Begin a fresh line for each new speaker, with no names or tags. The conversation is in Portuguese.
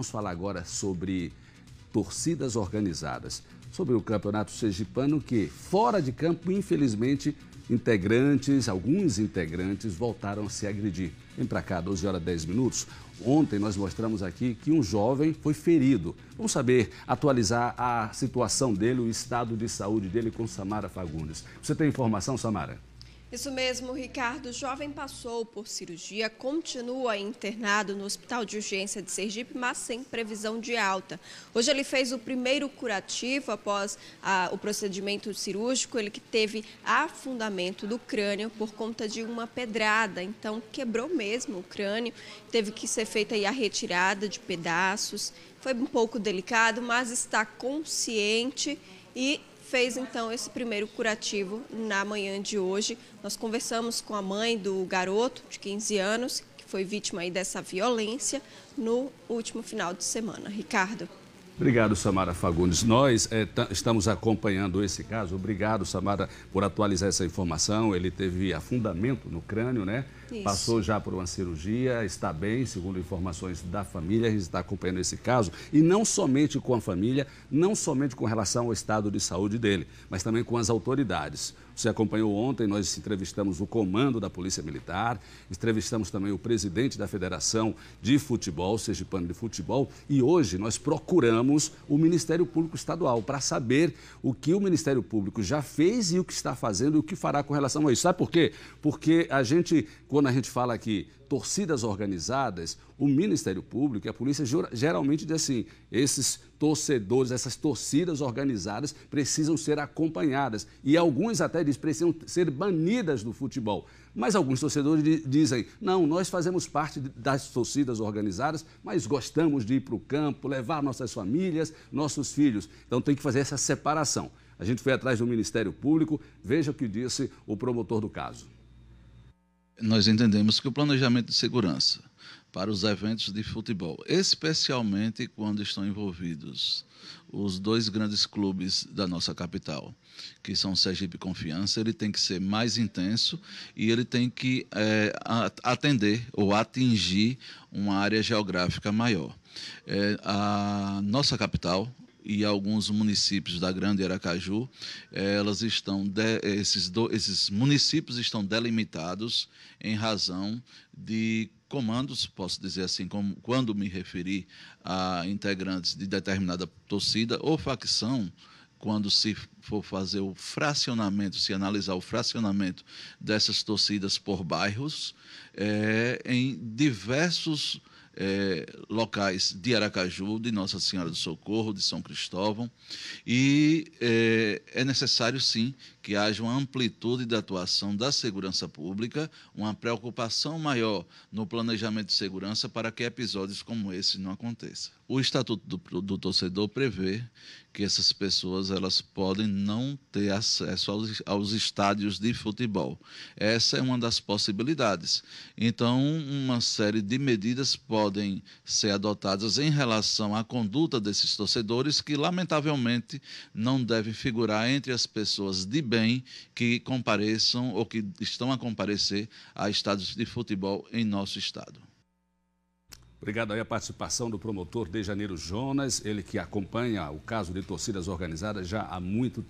Vamos falar agora sobre torcidas organizadas, sobre o campeonato sergipano que, fora de campo, infelizmente, integrantes, alguns integrantes voltaram a se agredir. Vem para cá, 12 horas 10 minutos. Ontem nós mostramos aqui que um jovem foi ferido. Vamos saber atualizar a situação dele, o estado de saúde dele com Samara Fagundes. Você tem informação, Samara?
Isso mesmo, Ricardo. O jovem passou por cirurgia, continua internado no Hospital de Urgência de Sergipe, mas sem previsão de alta. Hoje ele fez o primeiro curativo após ah, o procedimento cirúrgico, ele que teve afundamento do crânio por conta de uma pedrada. Então, quebrou mesmo o crânio, teve que ser feita a retirada de pedaços. Foi um pouco delicado, mas está consciente e fez então esse primeiro curativo na manhã de hoje. Nós conversamos com a mãe do garoto de 15 anos, que foi vítima aí dessa violência no último final de semana. Ricardo.
Obrigado, Samara Fagundes. Nós é, estamos acompanhando esse caso. Obrigado, Samara, por atualizar essa informação. Ele teve afundamento no crânio, né? Isso. passou já por uma cirurgia, está bem, segundo informações da família, a gente está acompanhando esse caso. E não somente com a família, não somente com relação ao estado de saúde dele, mas também com as autoridades. Você acompanhou ontem, nós entrevistamos o comando da Polícia Militar, entrevistamos também o presidente da Federação de Futebol, Sergipano de Futebol, e hoje nós procuramos o Ministério Público Estadual para saber o que o Ministério Público já fez e o que está fazendo e o que fará com relação a isso. Sabe por quê? Porque a gente, quando quando a gente fala aqui torcidas organizadas, o Ministério Público e a polícia geralmente diz assim: esses torcedores, essas torcidas organizadas precisam ser acompanhadas. E alguns até dizem precisam ser banidas do futebol. Mas alguns torcedores dizem: não, nós fazemos parte das torcidas organizadas, mas gostamos de ir para o campo, levar nossas famílias, nossos filhos. Então tem que fazer essa separação. A gente foi atrás do Ministério Público, veja o que disse o promotor do caso
nós entendemos que o planejamento de segurança para os eventos de futebol, especialmente quando estão envolvidos os dois grandes clubes da nossa capital, que são Sergipe Confiança, ele tem que ser mais intenso e ele tem que é, atender ou atingir uma área geográfica maior. É, a nossa capital, e alguns municípios da Grande Aracaju, eh, elas estão de, eh, esses, do, esses municípios estão delimitados em razão de comandos, posso dizer assim, como, quando me referi a integrantes de determinada torcida ou facção, quando se for fazer o fracionamento, se analisar o fracionamento dessas torcidas por bairros, é, em diversos é, locais de Aracaju, de Nossa Senhora do Socorro, de São Cristóvão, e é, é necessário sim que haja uma amplitude da atuação da segurança pública, uma preocupação maior no planejamento de segurança para que episódios como esse não aconteçam. O Estatuto do, do Torcedor prevê que essas pessoas elas podem não ter acesso aos, aos estádios de futebol. Essa é uma das possibilidades. Então, uma série de medidas pode podem ser adotadas em relação à conduta desses torcedores, que lamentavelmente não devem figurar entre as pessoas de bem que compareçam ou que estão a comparecer a estados de futebol em nosso estado. Obrigado aí a participação do
promotor de Janeiro Jonas, ele que acompanha o caso de torcidas organizadas já há muito tempo.